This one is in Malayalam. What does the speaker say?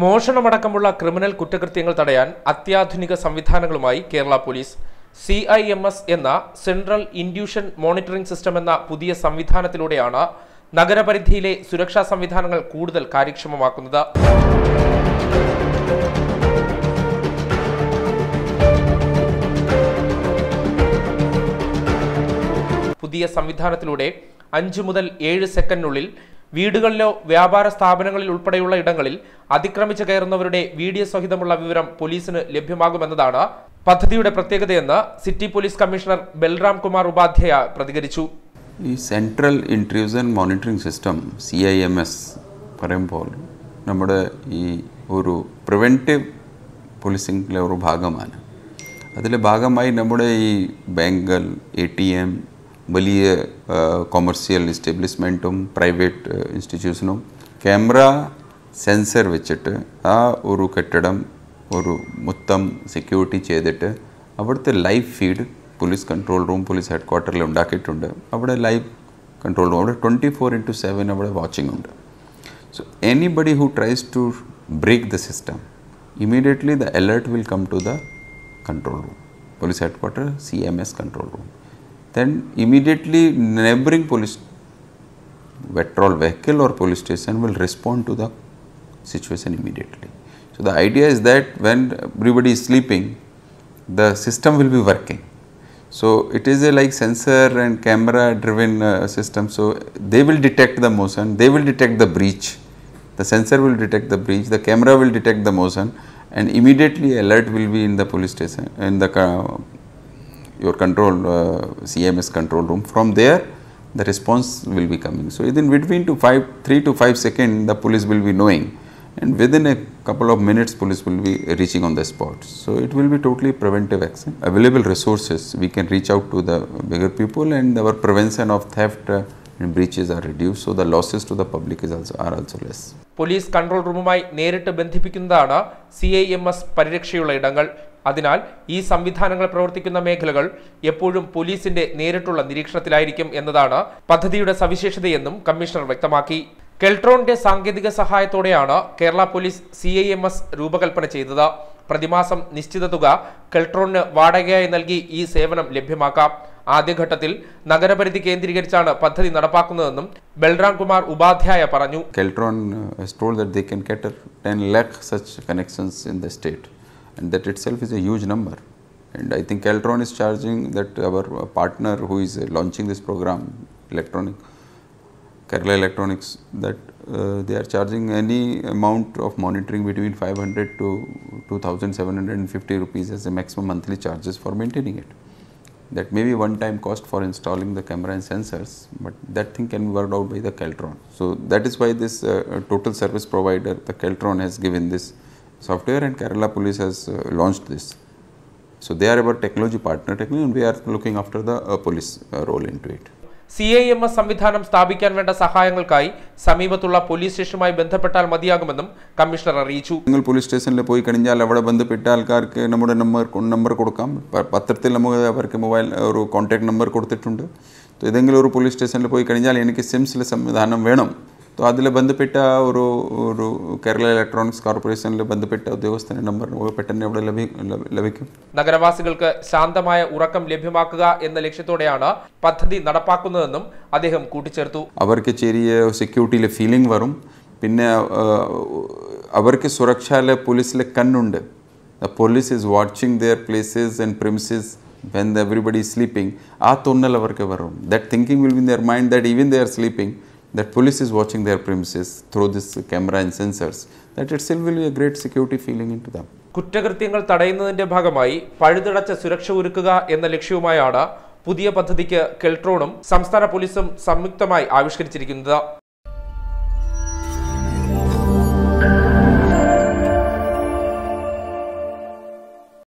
മോഷണമടക്കമുള്ള ക്രിമിനൽ കുറ്റകൃത്യങ്ങൾ തടയാൻ അത്യാധുനിക സംവിധാനങ്ങളുമായി Kerala police C I M S എന്ന സെൻട്രൽ ഇൻഡ്യൂഷൻ മോണിറ്ററിംഗ് സിസ്റ്റം എന്ന പുതിയ സംവിധാനത്തിലൂടെയാണ് നഗരപരിധിയിലെ സുരക്ഷാ സംവിധാനങ്ങൾ കൂടുതൽ കാര്യക്ഷമമാക്കുന്നത് പുതിയ സംവിധാനത്തിലൂടെ അഞ്ചു മുതൽ ഏഴ് സെക്കൻഡിനുള്ളിൽ വീടുകളിലോ വ്യാപാര സ്ഥാപനങ്ങളിൽ ഉൾപ്പെടെയുള്ള ഇടങ്ങളിൽ അതിക്രമിച്ചു കയറുന്നവരുടെ വീഡിയോ സഹിതമുള്ള വിവരം പോലീസിന് ലഭ്യമാകുമെന്നതാണ് പദ്ധതിയുടെ പ്രത്യേകതയെന്ന് city police commissioner Balram Kumar Upadhyaya പ്രതികരിച്ചു ഈ central intrusion monitoring system C I M S പറയുമ്പോൾ നമ്മുടെ ഈ ഒരു പ്രിവെൻറ്റീവ് പോലീസിങ്ങിലെ ഒരു ഭാഗമാണ് അതിലെ ഭാഗമായി നമ്മുടെ ഈ ബാങ്കുകൾ എ ടി എം വലിയ കൊമേഴ്സ്യൽ എസ്റ്റാബ്ലിഷ്മെൻറ്റും പ്രൈവറ്റ് ഇൻസ്റ്റിറ്റ്യൂഷനും ക്യാമറ സെൻസർ വെച്ചിട്ട് ആ ഒരു കെട്ടിടം ഒരു മൊത്തം സെക്യൂരിറ്റി ചെയ്തിട്ട് അവിടുത്തെ live feed police control room police head ക്വാർട്ടറിൽ ഉണ്ടാക്കിയിട്ടുണ്ട് അവിടെ ലൈവ് കൺട്രോൾ റൂം അവിടെ ട്വൻറ്റി ഫോർ ഇൻറ്റു സെവൻ അവിടെ വാച്ചിങ് ഉണ്ട് so anybody who tries to break the system immediately the alert will come to the control room police headquarters cms control room then immediately neighboring police patrol vehicle or police station will respond to the situation immediately. So, the idea is that when everybody is sleeping, the system will be working. So, it is a like sensor and camera driven uh, system. So, they will detect the motion, they will detect the breach, the sensor will detect the breach, the camera will detect the motion and immediately alert will be in the police station in the uh, your control uh, CMS control room. From there the response will be coming. So, within between to 5 3 to 5 second the police will be knowing and within a couple of minutes police will be reaching on the spot. So it will be totally preventive action. Available resources we can reach out to the bigger people and our prevention of theft and breaches are reduced so the losses to the public is also, are also less. Police control റൂമുമായി നേരിട്ട് ബന്ധിപ്പിക്കുന്നതാണ് സി ഐ എം എസ് പരിരക്ഷയുള്ള ഇടങ്ങൾ അതിനാൽ ഈ സംവിധാനങ്ങൾ പ്രവർത്തിക്കുന്ന മേഖലകൾ എപ്പോഴും പോലീസിന്റെ നേരിട്ടുള്ള നിരീക്ഷണത്തിലായിരിക്കും എന്നതാണ് പദ്ധതിയുടെ സവിശേഷതയെന്നും കമ്മീഷണർ വ്യക്തമാക്കി കെൽട്രോണിന്റെ സാങ്കേതിക സഹായത്തോടെയാണ് കേരള പോലീസ് സി രൂപകൽപ്പന ചെയ്തത് പ്രതിമാസം നിശ്ചിത തുക കെൽട്രോണിന് വാടകയായി നൽകി ഈ സേവനം ലഭ്യമാക്കാം ആദ്യഘട്ടത്തിൽ നഗരപരിധി കേന്ദ്രീകരിച്ചാണ് പദ്ധതി നടപ്പാക്കുന്നതെന്നും ബൽറാം കുമാർ ഉപാധ്യായ പറഞ്ഞു Keltron told that they can cater 10 lakh such connections in the state and that itself is a huge number and I think keltron is charging that our partner who is uh, launching this program electronic Kerala Electronics that uh, they are charging any amount of monitoring between 500 to 2750 rupees as the maximum monthly charges for maintaining it. That may be one time cost for installing the camera and sensors, but that thing can be worked out by the Keltron. So, that is why this uh, uh total service provider, the Keltron has given this software and Kerala police has uh, launched this. So, they are our technology partner technically and we are looking after the uh, police uh, role into it. C I M S സംവിധാനം സ്ഥാപിക്കാൻ വേണ്ട സഹായങ്ങൾക്കായി സമീപത്തുള്ള പോലീസ് സ്റ്റേഷനുമായി ബന്ധപ്പെട്ടാൽ മതിയാകുമെന്നും കമ്മീഷണർ അറിയിച്ചു നിങ്ങൾ പോലീസ് സ്റ്റേഷനിൽ പോയി കഴിഞ്ഞാൽ അവിടെ ബന്ധപ്പെട്ട ആൾക്കാർക്ക് നമ്മുടെ നമ്പർ നമ്പർ കൊടുക്കാം പത്രത്തിൽ നമുക്ക് അവർക്ക് മൊബൈൽ ഒരു കോൺടാക്ട് നമ്പർ കൊടുത്തിട്ടുണ്ട് ഏതെങ്കിലും ഒരു പോലീസ് സ്റ്റേഷനിൽ പോയി കഴിഞ്ഞാൽ എനിക്ക് സിംസിലെ സംവിധാനം വേണം അപ്പോൾ അതിൽ ബന്ധപ്പെട്ട ഒരു ഒരു കേരള ഇലക്ട്രോണിക്സ് കോർപ്പറേഷനിൽ ബന്ധപ്പെട്ട ഉദ്യോഗസ്ഥൻ്റെ നമ്പർ പെട്ടെന്ന് ഇവിടെ ലഭിക്കും നഗരവാസികൾക്ക് ശാന്തമായ ഉറക്കം ലഭ്യമാക്കുക എന്ന ലക്ഷ്യത്തോടെയാണ് പദ്ധതി നടപ്പാക്കുന്നതെന്നും അദ്ദേഹം കൂട്ടിച്ചേർത്തു അവർക്ക് ചെറിയ സെക്യൂരിറ്റിയിലെ ഫീലിംഗ് വരും പിന്നെ അവർക്ക് സുരക്ഷയിലെ പോലീസിലെ കണ്ണുണ്ട് the police is watching their places and premises when everybody sleeping ആ തോന്നൽ അവർക്ക് വരും that thinking will be their mind that even they are sleeping that police is watching their premises through this camera and sensors, that itself will be a great security feeling into them. കുറ്റകൃത്യങ്ങൾ തടയുന്നതിന്റെ ഭാഗമായി പഴുതടച്ച സുരക്ഷ ഒരുക്കുക എന്ന ലക്ഷ്യവുമായാണ് പുതിയ പദ്ധതിക്ക് കെൽട്രോണും സംസ്ഥാന പോലീസും സംയുക്തമായി ആവിഷ്കരിച്ചിരിക്കുന്നത്